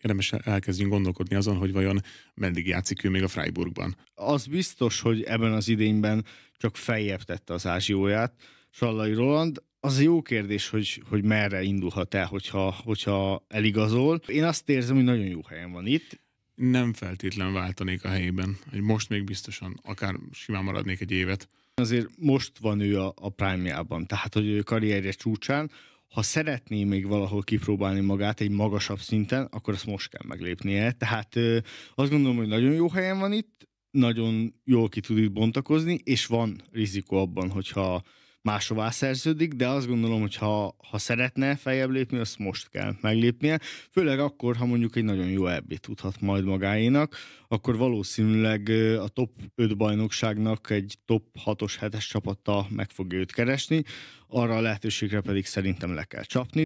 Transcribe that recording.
érdemes elkezdjünk gondolkodni azon, hogy vajon meddig játszik ő még a Freiburgban. Az biztos, hogy ebben az idényben csak feljebb tette az ázsióját. Sallai Roland, az jó kérdés, hogy, hogy merre indulhat el, hogyha, hogyha eligazol. Én azt érzem, hogy nagyon jó helyen van itt. Nem feltétlen váltanék a helyében. Hogy most még biztosan, akár simán maradnék egy évet. Azért most van ő a, a prime tehát hogy ő karrierje csúcsán, ha szeretné még valahol kipróbálni magát egy magasabb szinten, akkor azt most kell meglépnie. Tehát ö, azt gondolom, hogy nagyon jó helyen van itt, nagyon jól ki tud itt bontakozni, és van rizikó abban, hogyha máshová szerződik, de azt gondolom, hogy ha, ha szeretne feljebb lépni, azt most kell meglépnie. Főleg akkor, ha mondjuk egy nagyon jó ebbi tudhat majd magáénak, akkor valószínűleg a top 5 bajnokságnak egy top 6-os, 7-es csapata meg fogja őt keresni, arra a lehetőségre pedig szerintem le kell csapni.